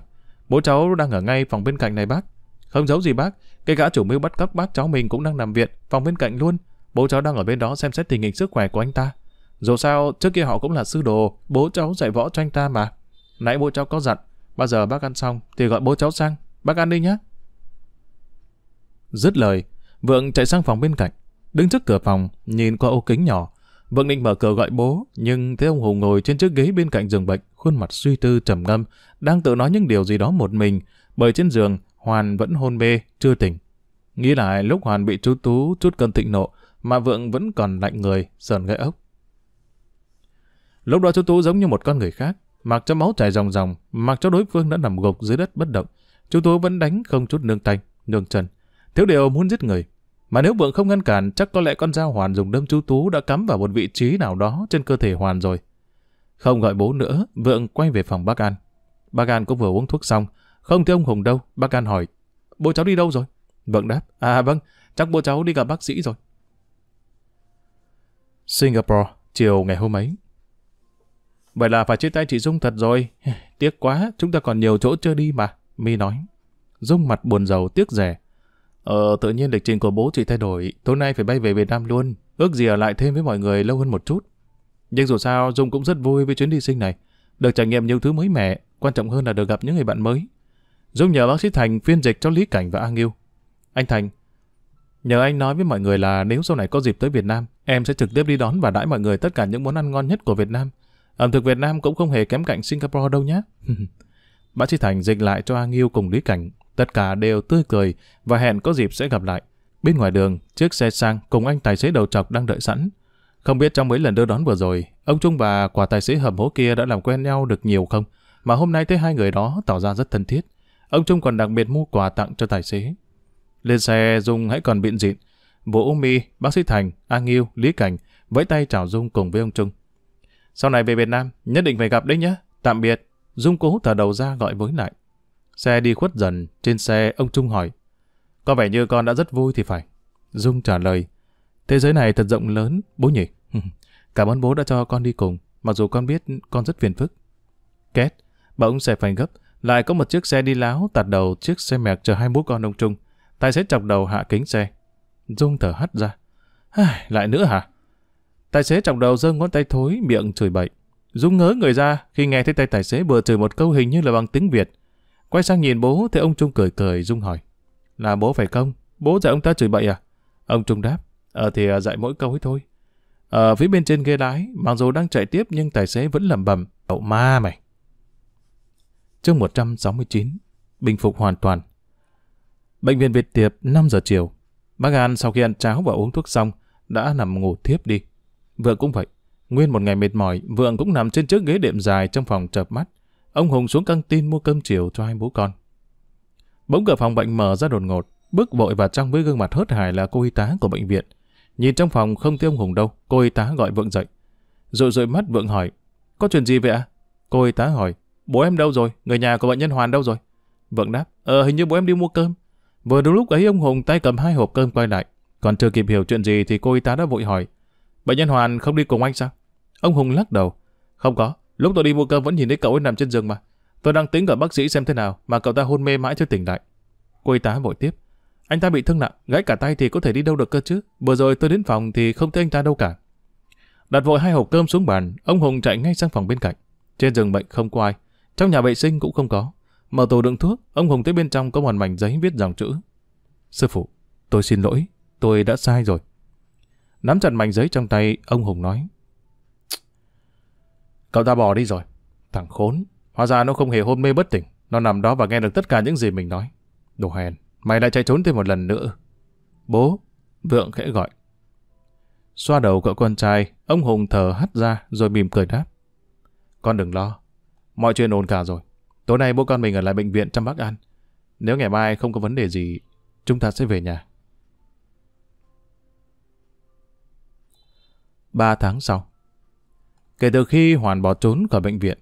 bố cháu đang ở ngay phòng bên cạnh này bác. Không giấu gì bác, cái gã chủ mưu bắt cóc bác cháu mình cũng đang nằm viện, phòng bên cạnh luôn. Bố cháu đang ở bên đó xem xét tình hình sức khỏe của anh ta. Dù sao, trước kia họ cũng là sư đồ, bố cháu dạy võ cho anh ta mà. Nãy bố cháu có dặn, bao giờ bác ăn xong thì gọi bố cháu sang, bác ăn đi nhé. Dứt lời, Vượng chạy sang phòng bên cạnh, đứng trước cửa phòng, nhìn qua ô kính nhỏ. Vượng định mở cửa gọi bố, nhưng thấy ông Hùng ngồi trên chiếc ghế bên cạnh giường bệnh, khuôn mặt suy tư trầm ngâm, đang tự nói những điều gì đó một mình, bởi trên giường Hoàn vẫn hôn mê, chưa tỉnh. Nghĩ lại lúc Hoàn bị chú Tú chút cơn thịnh nộ, mà Vượng vẫn còn lạnh người, sờn gãy ốc. Lúc đó chú Tú giống như một con người khác, mặc cho máu chảy ròng ròng, mặc cho đối phương đã nằm gục dưới đất bất động. Chú Tú vẫn đánh không chút nương tay, nương chân. Thiếu điều muốn giết người. Mà nếu Vượng không ngăn cản, chắc có lẽ con dao Hoàn dùng đâm chú Tú đã cắm vào một vị trí nào đó trên cơ thể Hoàn rồi. Không gọi bố nữa, Vượng quay về phòng bác An. Bác An cũng vừa uống thuốc xong, không thấy ông Hùng đâu, bác An hỏi. Bố cháu đi đâu rồi? Vâng đáp. À vâng, chắc bố cháu đi gặp bác sĩ rồi. Singapore, chiều ngày hôm ấy. Vậy là phải chia tay chị Dung thật rồi. (laughs) Tiếc quá, chúng ta còn nhiều chỗ chưa đi mà. Mi nói. Dung mặt buồn rầu tiếc rẻ. Ờ, tự nhiên lịch trình của bố chị thay đổi. Tối nay phải bay về Việt Nam luôn. Ước gì ở lại thêm với mọi người lâu hơn một chút. Nhưng dù sao, Dung cũng rất vui với chuyến đi sinh này. Được trải nghiệm nhiều thứ mới mẻ. Quan trọng hơn là được gặp những người bạn mới. Dung nhờ bác sĩ Thành phiên dịch cho Lý Cảnh và A Nghiêu. Anh Thành, nhờ anh nói với mọi người là nếu sau này có dịp tới Việt Nam, em sẽ trực tiếp đi đón và đãi mọi người tất cả những món ăn ngon nhất của Việt Nam. Ẩm thực Việt Nam cũng không hề kém cạnh Singapore đâu nhé. (laughs) bác sĩ Thành dịch lại cho A Nghiêu cùng Lý Cảnh. Tất cả đều tươi cười và hẹn có dịp sẽ gặp lại. Bên ngoài đường, chiếc xe sang cùng anh tài xế đầu trọc đang đợi sẵn. Không biết trong mấy lần đưa đón vừa rồi, ông Trung và quả tài xế hầm hố kia đã làm quen nhau được nhiều không? Mà hôm nay thấy hai người đó tỏ ra rất thân thiết. Ông Trung còn đặc biệt mua quà tặng cho tài xế. Lên xe, Dung hãy còn biện dịn. Vũ My, bác sĩ Thành, An Nghiêu, Lý Cảnh vẫy tay chào Dung cùng với ông Trung. Sau này về Việt Nam, nhất định phải gặp đấy nhé. Tạm biệt. Dung cố thở đầu ra gọi với lại. Xe đi khuất dần, trên xe ông Trung hỏi. Có vẻ như con đã rất vui thì phải. Dung trả lời. Thế giới này thật rộng lớn, bố nhỉ? (laughs) Cảm ơn bố đã cho con đi cùng, mặc dù con biết con rất phiền phức. Két, bà ông sẽ phải gấp, lại có một chiếc xe đi láo tạt đầu chiếc xe mẹc chờ hai bố con ông Trung. Tài xế chọc đầu hạ kính xe. Dung thở hắt ra. À, lại nữa hả? Tài xế chọc đầu giơ ngón tay thối, miệng chửi bậy. Dung ngớ người ra khi nghe thấy tay tài xế vừa chửi một câu hình như là bằng tiếng Việt. Quay sang nhìn bố, thấy ông Trung cười cười, Dung hỏi. Là bố phải không? Bố dạy ông ta chửi bậy à? Ông Trung đáp. Ờ thì à, dạy mỗi câu ấy thôi. Ở ờ, phía bên trên ghế lái, mặc dù đang chạy tiếp nhưng tài xế vẫn lẩm bẩm. Cậu ma mày chương 169, bình phục hoàn toàn. Bệnh viện Việt Tiệp 5 giờ chiều. Bác An sau khi ăn cháo và uống thuốc xong đã nằm ngủ thiếp đi. Vượng cũng vậy. Nguyên một ngày mệt mỏi, Vượng cũng nằm trên chiếc ghế đệm dài trong phòng chợp mắt. Ông Hùng xuống căng tin mua cơm chiều cho hai bố con. Bỗng cửa phòng bệnh mở ra đột ngột, bước vội vào trong với gương mặt hớt hải là cô y tá của bệnh viện. Nhìn trong phòng không thấy ông Hùng đâu, cô y tá gọi Vượng dậy. Rồi rồi mắt Vượng hỏi, có chuyện gì vậy ạ? Cô y tá hỏi, Bố em đâu rồi? Người nhà của bệnh nhân Hoàn đâu rồi? Vượng đáp, ờ hình như bố em đi mua cơm. Vừa đúng lúc ấy ông Hùng tay cầm hai hộp cơm quay lại. Còn chưa kịp hiểu chuyện gì thì cô y tá đã vội hỏi. Bệnh nhân Hoàn không đi cùng anh sao? Ông Hùng lắc đầu. Không có, lúc tôi đi mua cơm vẫn nhìn thấy cậu ấy nằm trên giường mà. Tôi đang tính gọi bác sĩ xem thế nào mà cậu ta hôn mê mãi chưa tỉnh lại. Cô y tá vội tiếp. Anh ta bị thương nặng, gãy cả tay thì có thể đi đâu được cơ chứ. Vừa rồi tôi đến phòng thì không thấy anh ta đâu cả. Đặt vội hai hộp cơm xuống bàn, ông Hùng chạy ngay sang phòng bên cạnh. Trên giường bệnh không có ai. Trong nhà vệ sinh cũng không có. Mở tủ đựng thuốc, ông Hùng thấy bên trong có một mảnh giấy viết dòng chữ. Sư phụ, tôi xin lỗi, tôi đã sai rồi. Nắm chặt mảnh giấy trong tay, ông Hùng nói. Cậu ta bỏ đi rồi. Thằng khốn, hóa ra nó không hề hôn mê bất tỉnh. Nó nằm đó và nghe được tất cả những gì mình nói. Đồ hèn, mày lại chạy trốn thêm một lần nữa. Bố, vượng khẽ gọi. Xoa đầu cậu con trai, ông Hùng thở hắt ra rồi mỉm cười đáp. Con đừng lo, Mọi chuyện ổn cả rồi. Tối nay bố con mình ở lại bệnh viện chăm bác ăn. Nếu ngày mai không có vấn đề gì, chúng ta sẽ về nhà. Ba tháng sau, kể từ khi Hoàn bỏ trốn khỏi bệnh viện,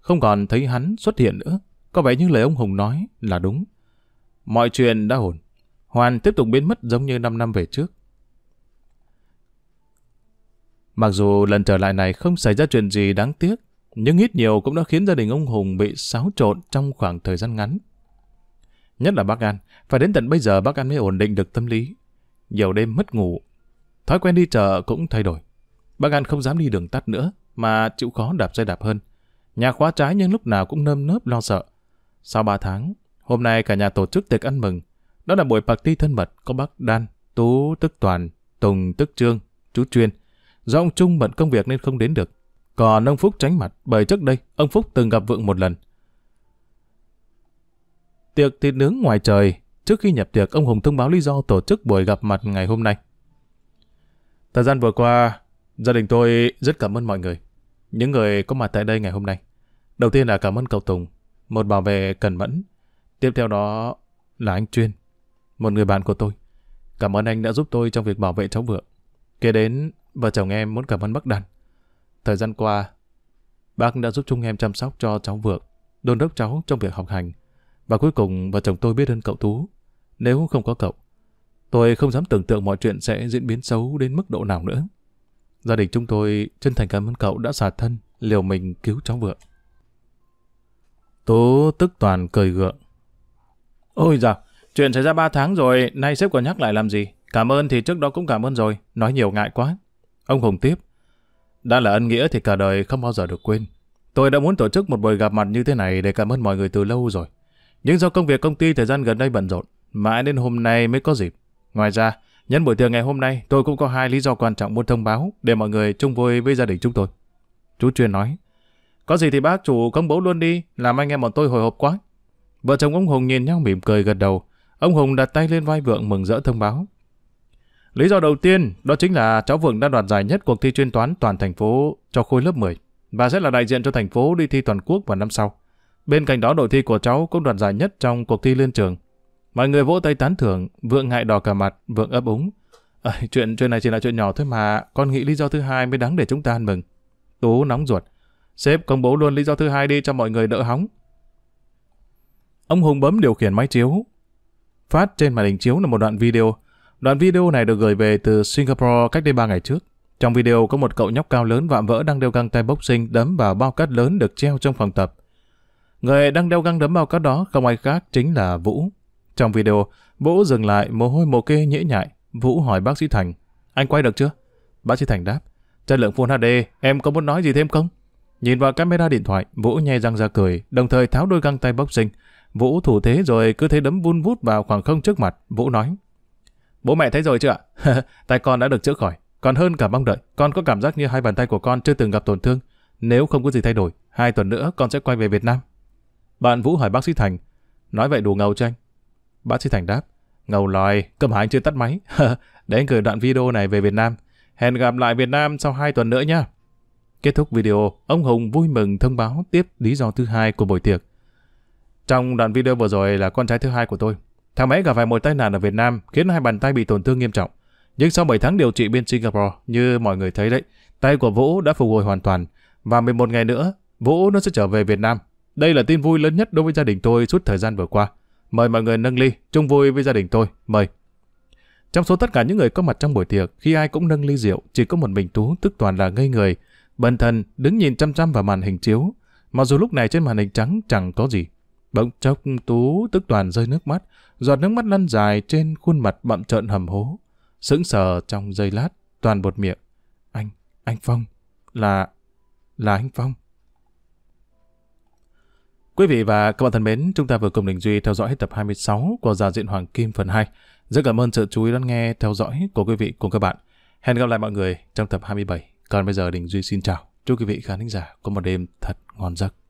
không còn thấy hắn xuất hiện nữa, có vẻ như lời ông Hùng nói là đúng. Mọi chuyện đã ổn, Hoàn tiếp tục biến mất giống như 5 năm về trước. Mặc dù lần trở lại này không xảy ra chuyện gì đáng tiếc, nhưng ít nhiều cũng đã khiến gia đình ông Hùng bị xáo trộn trong khoảng thời gian ngắn. Nhất là bác An, phải đến tận bây giờ bác An mới ổn định được tâm lý. Nhiều đêm mất ngủ, thói quen đi chợ cũng thay đổi. Bác An không dám đi đường tắt nữa, mà chịu khó đạp xe đạp hơn. Nhà khóa trái nhưng lúc nào cũng nơm nớp lo sợ. Sau 3 tháng, hôm nay cả nhà tổ chức tiệc ăn mừng. Đó là buổi party thân mật có bác Đan, Tú Tức Toàn, Tùng Tức Trương, chú Chuyên. Do ông Trung bận công việc nên không đến được. Còn ông Phúc tránh mặt bởi trước đây ông Phúc từng gặp Vượng một lần. Tiệc thịt nướng ngoài trời, trước khi nhập tiệc ông Hùng thông báo lý do tổ chức buổi gặp mặt ngày hôm nay. Thời gian vừa qua, gia đình tôi rất cảm ơn mọi người. Những người có mặt tại đây ngày hôm nay. Đầu tiên là cảm ơn cậu Tùng, một bảo vệ cẩn mẫn. Tiếp theo đó là anh Chuyên, một người bạn của tôi. Cảm ơn anh đã giúp tôi trong việc bảo vệ cháu Vượng. Kế đến, vợ chồng em muốn cảm ơn Bắc Đàn Thời gian qua, bác đã giúp chúng em chăm sóc cho cháu Vượng, đôn đốc cháu trong việc học hành. Và cuối cùng vợ chồng tôi biết ơn cậu Tú. Nếu không có cậu, tôi không dám tưởng tượng mọi chuyện sẽ diễn biến xấu đến mức độ nào nữa. Gia đình chúng tôi chân thành cảm ơn cậu đã xả thân, liều mình cứu cháu Vượng. Tú tức toàn cười gượng. Ôi dào, chuyện xảy ra 3 tháng rồi, nay sếp còn nhắc lại làm gì? Cảm ơn thì trước đó cũng cảm ơn rồi, nói nhiều ngại quá. Ông Hùng tiếp. Đã là ân nghĩa thì cả đời không bao giờ được quên. Tôi đã muốn tổ chức một buổi gặp mặt như thế này để cảm ơn mọi người từ lâu rồi. Nhưng do công việc công ty thời gian gần đây bận rộn, mãi đến hôm nay mới có dịp. Ngoài ra, nhân buổi tiệc ngày hôm nay, tôi cũng có hai lý do quan trọng muốn thông báo để mọi người chung vui với gia đình chúng tôi. Chú Chuyên nói, có gì thì bác chủ công bố luôn đi, làm anh em bọn tôi hồi hộp quá. Vợ chồng ông Hùng nhìn nhau mỉm cười gật đầu. Ông Hùng đặt tay lên vai vượng mừng rỡ thông báo. Lý do đầu tiên đó chính là cháu Vượng đã đoạt giải nhất cuộc thi chuyên toán toàn thành phố cho khối lớp 10 và sẽ là đại diện cho thành phố đi thi toàn quốc vào năm sau. Bên cạnh đó đội thi của cháu cũng đoạt giải nhất trong cuộc thi liên trường. Mọi người vỗ tay tán thưởng, Vượng ngại đỏ cả mặt, Vượng ấp úng. À, chuyện chuyện này chỉ là chuyện nhỏ thôi mà, con nghĩ lý do thứ hai mới đáng để chúng ta ăn mừng. Tú nóng ruột. Sếp công bố luôn lý do thứ hai đi cho mọi người đỡ hóng. Ông Hùng bấm điều khiển máy chiếu. Phát trên màn hình chiếu là một đoạn video Đoạn video này được gửi về từ Singapore cách đây 3 ngày trước. Trong video có một cậu nhóc cao lớn vạm vỡ đang đeo găng tay boxing đấm vào bao cát lớn được treo trong phòng tập. Người đang đeo găng đấm bao cát đó không ai khác chính là Vũ. Trong video, Vũ dừng lại mồ hôi mồ kê nhễ nhại. Vũ hỏi bác sĩ Thành, anh quay được chưa? Bác sĩ Thành đáp, chất lượng Full HD, em có muốn nói gì thêm không? Nhìn vào camera điện thoại, Vũ nhai răng ra cười, đồng thời tháo đôi găng tay boxing. Vũ thủ thế rồi cứ thế đấm vun vút vào khoảng không trước mặt. Vũ nói, Bố mẹ thấy rồi chưa ạ? (laughs) tay con đã được chữa khỏi. Còn hơn cả mong đợi, con có cảm giác như hai bàn tay của con chưa từng gặp tổn thương. Nếu không có gì thay đổi, hai tuần nữa con sẽ quay về Việt Nam. Bạn Vũ hỏi bác sĩ Thành, nói vậy đủ ngầu cho anh. Bác sĩ Thành đáp, ngầu lòi, cơ hải anh chưa tắt máy. (laughs) Để anh gửi đoạn video này về Việt Nam. Hẹn gặp lại Việt Nam sau hai tuần nữa nha. Kết thúc video, ông Hùng vui mừng thông báo tiếp lý do thứ hai của buổi tiệc. Trong đoạn video vừa rồi là con trai thứ hai của tôi, Thằng bé gặp phải một tai nạn ở Việt Nam khiến hai bàn tay bị tổn thương nghiêm trọng. Nhưng sau 7 tháng điều trị bên Singapore, như mọi người thấy đấy, tay của Vũ đã phục hồi hoàn toàn. Và 11 ngày nữa, Vũ nó sẽ trở về Việt Nam. Đây là tin vui lớn nhất đối với gia đình tôi suốt thời gian vừa qua. Mời mọi người nâng ly, chung vui với gia đình tôi. Mời. Trong số tất cả những người có mặt trong buổi tiệc, khi ai cũng nâng ly rượu, chỉ có một mình Tú tức toàn là ngây người. Bần thần đứng nhìn chăm chăm vào màn hình chiếu. Mặc dù lúc này trên màn hình trắng chẳng có gì, Bỗng chốc Tú tức toàn rơi nước mắt, giọt nước mắt lăn dài trên khuôn mặt bậm trợn hầm hố. Sững sờ trong giây lát, toàn bột miệng. Anh, anh Phong, là, là anh Phong. Quý vị và các bạn thân mến, chúng ta vừa cùng Đình Duy theo dõi hết tập 26 của Già Diện Hoàng Kim phần 2. Rất cảm ơn sự chú ý lắng nghe, theo dõi của quý vị cùng các bạn. Hẹn gặp lại mọi người trong tập 27. Còn bây giờ Đình Duy xin chào. Chúc quý vị khán thính giả có một đêm thật ngon giấc.